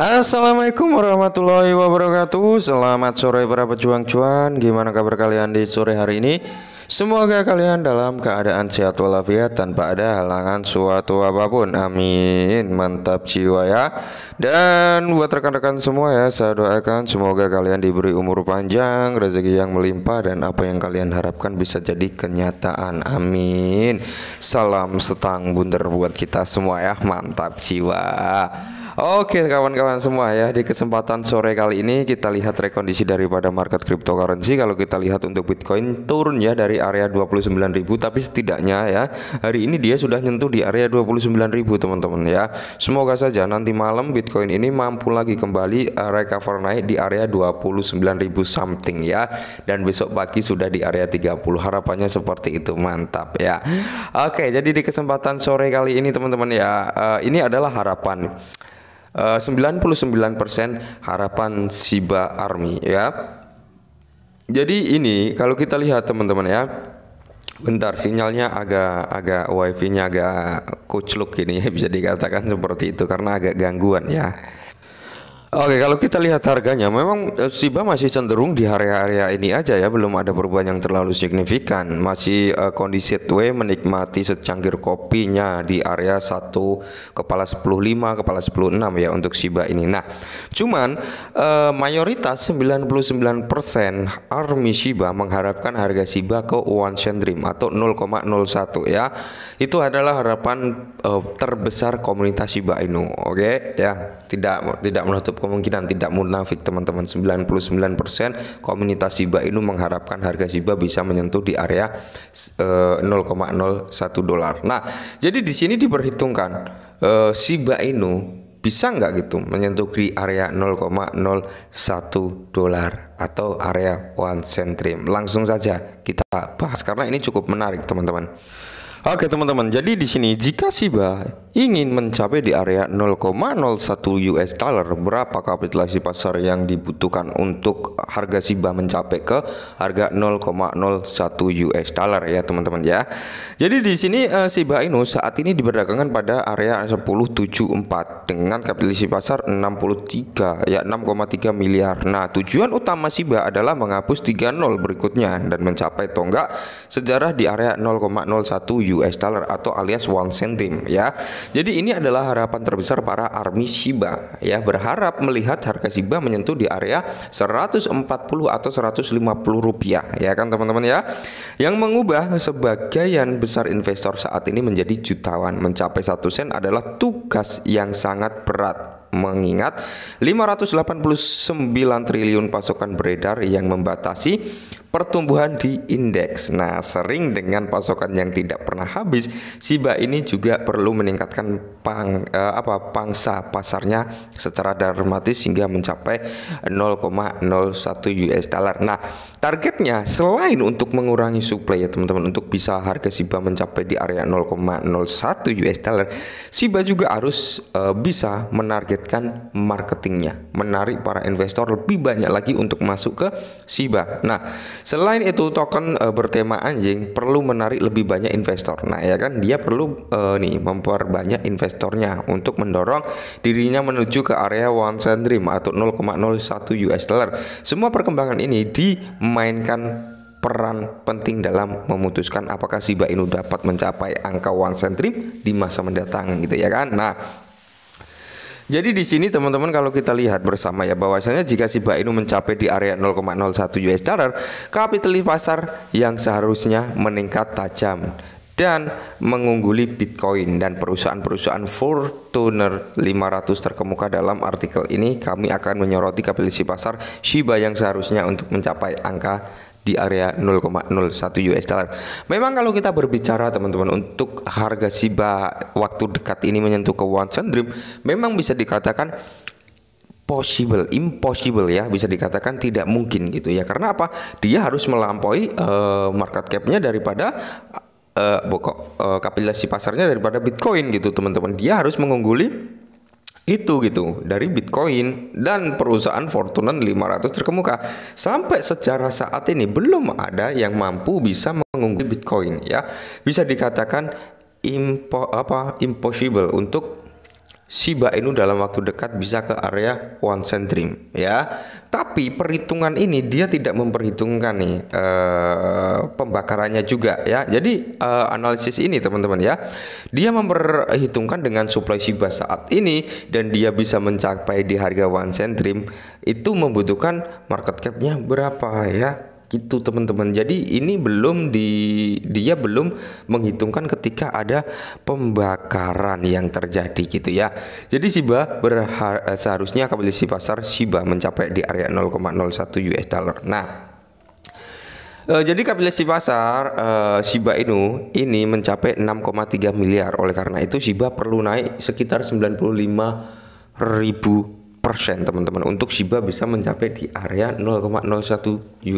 Assalamualaikum warahmatullahi wabarakatuh Selamat sore para pejuang cuan Gimana kabar kalian di sore hari ini? Semoga kalian dalam keadaan sehat walafiat tanpa ada halangan suatu apapun Amin Mantap jiwa ya Dan buat rekan-rekan semua ya Saya doakan semoga kalian diberi umur panjang Rezeki yang melimpah Dan apa yang kalian harapkan bisa jadi kenyataan Amin Salam setang bunder buat kita semua ya Mantap jiwa Oke kawan-kawan semua ya di kesempatan sore kali ini kita lihat rekondisi daripada market cryptocurrency kalau kita lihat untuk Bitcoin turun ya dari area 29.000 tapi setidaknya ya hari ini dia sudah nyentuh di area 29.000 teman-teman ya. Semoga saja nanti malam Bitcoin ini mampu lagi kembali eh, recover naik di area 29.000 something ya dan besok pagi sudah di area 30 harapannya seperti itu mantap ya. Oke jadi di kesempatan sore kali ini teman-teman ya eh, ini adalah harapan Eh, uh, 99% harapan Shiba Army ya. Jadi ini kalau kita lihat teman-teman ya. Bentar sinyalnya agak agak wifi-nya agak kucluk ini bisa dikatakan seperti itu karena agak gangguan ya. Oke, kalau kita lihat harganya, memang eh, siba masih cenderung di area-area ini aja ya, belum ada perubahan yang terlalu signifikan. Masih uh, kondisi way menikmati secangkir kopinya di area 1 kepala 105, kepala 106 ya untuk siba ini. Nah, cuman uh, mayoritas 99% Army Shiba mengharapkan harga siba ke one cent dream atau 0,01 ya. Itu adalah harapan uh, terbesar komunitas siba Inu. Oke, okay? ya. Tidak tidak menutup kemungkinan tidak munafik teman-teman 99% komunitas Shiba Inu mengharapkan harga Shiba bisa menyentuh di area uh, eh, 0,01 dolar. Nah, jadi di sini diperhitungkan uh, Shiba Inu bisa nggak gitu menyentuh di area 0,01 dolar atau area one centrim. Langsung saja kita bahas karena ini cukup menarik teman-teman. Oke teman-teman, jadi di sini jika Shiba ingin mencapai di area 0,01 US dollar, berapa kapitalisasi pasar yang dibutuhkan untuk harga Shiba mencapai ke harga 0,01 US dollar ya teman-teman ya. Jadi di sini uh, Shiba Inu saat ini diperdagangkan pada area 1074 dengan kapitalisasi pasar 63 ya 6,3 miliar. Nah, tujuan utama Shiba adalah menghapus 30 berikutnya dan mencapai tonggak sejarah di area 0,01 US dollar atau alias one sentim ya. Jadi ini adalah harapan terbesar para army Shiba ya berharap melihat harga Shiba menyentuh di area 140 atau 150 rupiah ya kan teman-teman ya. Yang mengubah sebagian besar investor saat ini menjadi jutawan mencapai satu sen adalah tugas yang sangat berat mengingat 589 triliun pasokan beredar yang membatasi pertumbuhan di indeks. Nah, sering dengan pasokan yang tidak pernah habis, Siba ini juga perlu meningkatkan pang, eh, apa pangsa pasarnya secara dramatis hingga mencapai 0,01 US dollar. Nah, targetnya selain untuk mengurangi supply ya teman-teman untuk bisa harga Siba mencapai di area 0,01 US dollar, Shiba juga harus eh, bisa menargetkan marketingnya, menarik para investor lebih banyak lagi untuk masuk ke Siba. Nah, Selain itu token e, bertema anjing perlu menarik lebih banyak investor. Nah, ya kan dia perlu e, nih memperbanyak investornya untuk mendorong dirinya menuju ke area one cent dream atau 0,01 US dollar. Semua perkembangan ini dimainkan peran penting dalam memutuskan apakah Shiba Inu dapat mencapai angka one cent dream di masa mendatang gitu ya kan. Nah, jadi di sini teman-teman kalau kita lihat bersama ya bahwasanya jika Shiba Inu mencapai di area 0,01 US dollar, kapitalis pasar yang seharusnya meningkat tajam dan mengungguli Bitcoin dan perusahaan-perusahaan Fortuner 500 terkemuka dalam artikel ini kami akan menyoroti kapitalisasi pasar Shiba yang seharusnya untuk mencapai angka di area 0,01 US dollar. Memang kalau kita berbicara teman-teman untuk harga Shiba waktu dekat ini menyentuh ke one cent dream, memang bisa dikatakan possible, impossible ya bisa dikatakan tidak mungkin gitu ya. Karena apa? Dia harus melampaui uh, market capnya daripada uh, eh, bokok uh, eh, kapitalisasi pasarnya daripada Bitcoin gitu teman-teman. Dia harus mengungguli itu gitu dari Bitcoin dan perusahaan Fortune 500 terkemuka sampai secara saat ini belum ada yang mampu bisa mengungguli Bitcoin ya bisa dikatakan impo apa impossible untuk Shiba Inu dalam waktu dekat bisa ke area one centrim ya. Tapi perhitungan ini dia tidak memperhitungkan nih eh, pembakarannya juga ya. Jadi eh, analisis ini teman-teman ya, dia memperhitungkan dengan supply Shiba saat ini dan dia bisa mencapai di harga one centrim itu membutuhkan market capnya berapa ya gitu teman-teman. Jadi ini belum di dia belum menghitungkan ketika ada pembakaran yang terjadi gitu ya. Jadi Shiba berhar, eh, seharusnya kapitalisasi pasar Shiba mencapai di area 0,01 US dollar. Nah, Uh, jadi kapitalisasi pasar uh, Shiba Inu ini mencapai 6,3 miliar. Oleh karena itu Shiba perlu naik sekitar 95 ribu persen teman-teman untuk Shiba bisa mencapai di area 0,01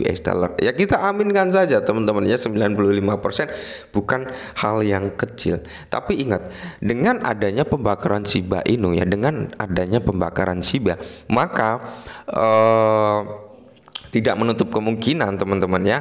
US dollar ya kita aminkan saja teman-teman ya 95 persen bukan hal yang kecil tapi ingat dengan adanya pembakaran Shiba Inu ya dengan adanya pembakaran Shiba maka eh, tidak menutup kemungkinan teman-teman ya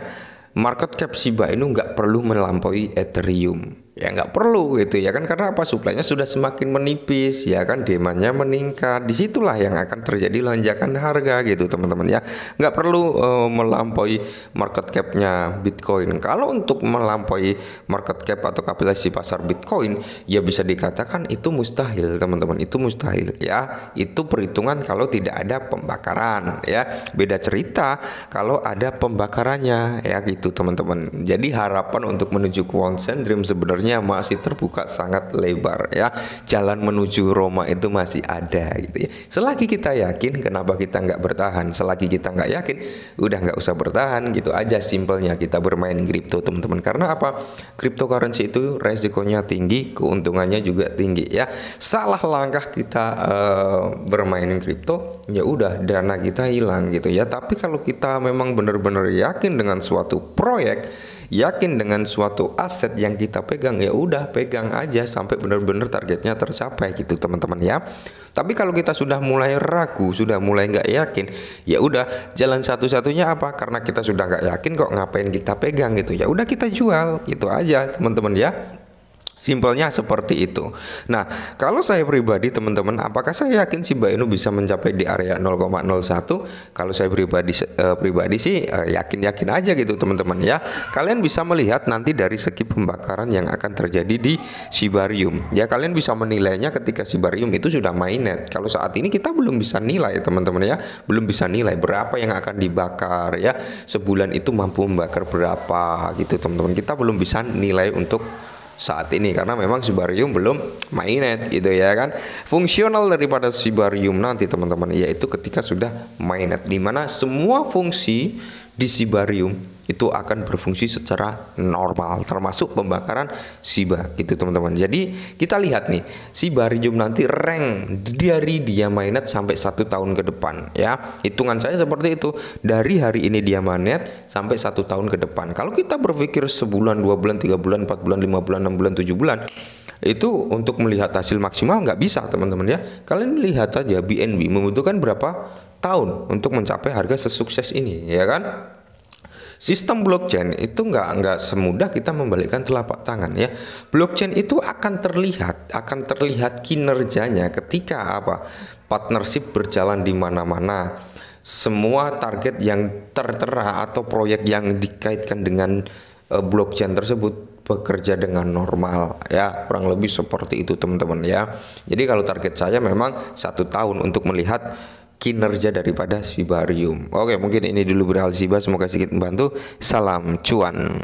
market cap Shiba Inu nggak perlu melampaui Ethereum ya nggak perlu gitu ya kan karena apa suplainya sudah semakin menipis ya kan demandnya meningkat disitulah yang akan terjadi lonjakan harga gitu teman-teman ya nggak perlu uh, melampaui market capnya Bitcoin kalau untuk melampaui market cap atau kapitalisasi pasar Bitcoin ya bisa dikatakan itu mustahil teman-teman itu mustahil ya itu perhitungan kalau tidak ada pembakaran ya beda cerita kalau ada pembakarannya ya gitu teman-teman jadi harapan untuk menuju konsen dream sebenarnya jalannya masih terbuka sangat lebar ya. Jalan menuju Roma itu masih ada gitu ya. Selagi kita yakin, kenapa kita nggak bertahan? Selagi kita nggak yakin, udah nggak usah bertahan gitu aja. Simpelnya kita bermain kripto teman-teman. Karena apa? Cryptocurrency itu resikonya tinggi, keuntungannya juga tinggi ya. Salah langkah kita uh, bermain kripto, ya udah dana kita hilang gitu ya. Tapi kalau kita memang benar-benar yakin dengan suatu proyek, yakin dengan suatu aset yang kita pegang pegang ya udah pegang aja sampai benar-benar targetnya tercapai gitu teman-teman ya tapi kalau kita sudah mulai ragu sudah mulai nggak yakin ya udah jalan satu-satunya apa karena kita sudah nggak yakin kok ngapain kita pegang gitu ya udah kita jual gitu aja teman-teman ya Simpelnya seperti itu. Nah, kalau saya pribadi teman-teman, apakah saya yakin si Mbak Inu bisa mencapai di area 0,01? Kalau saya pribadi eh, pribadi sih eh, yakin-yakin eh, aja gitu teman-teman ya. Kalian bisa melihat nanti dari segi pembakaran yang akan terjadi di sibarium. Ya, kalian bisa menilainya ketika sibarium itu sudah mainnet. Kalau saat ini kita belum bisa nilai teman-teman ya, belum bisa nilai berapa yang akan dibakar ya. Sebulan itu mampu membakar berapa gitu teman-teman. Kita belum bisa nilai untuk saat ini karena memang Sibarium belum mainet gitu ya kan. Fungsional daripada Sibarium nanti teman-teman yaitu ketika sudah mainet dimana semua fungsi di Sibarium itu akan berfungsi secara normal termasuk pembakaran SIBA gitu teman-teman. Jadi kita lihat nih SIBA rhizome nanti rank dari dia mainet sampai satu tahun ke depan ya. Hitungan saya seperti itu dari hari ini dia mainet sampai satu tahun ke depan. Kalau kita berpikir sebulan, dua bulan, tiga bulan, empat bulan, lima bulan, enam bulan, tujuh bulan itu untuk melihat hasil maksimal nggak bisa teman-teman ya kalian lihat aja BNB membutuhkan berapa tahun untuk mencapai harga sesukses ini ya kan Sistem blockchain itu nggak nggak semudah kita membalikkan telapak tangan ya. Blockchain itu akan terlihat akan terlihat kinerjanya ketika apa partnership berjalan di mana-mana. Semua target yang tertera atau proyek yang dikaitkan dengan uh, blockchain tersebut bekerja dengan normal ya kurang lebih seperti itu teman-teman ya jadi kalau target saya memang satu tahun untuk melihat kinerja daripada Sibarium. Oke, mungkin ini dulu berhal Siba, semoga sedikit membantu. Salam cuan.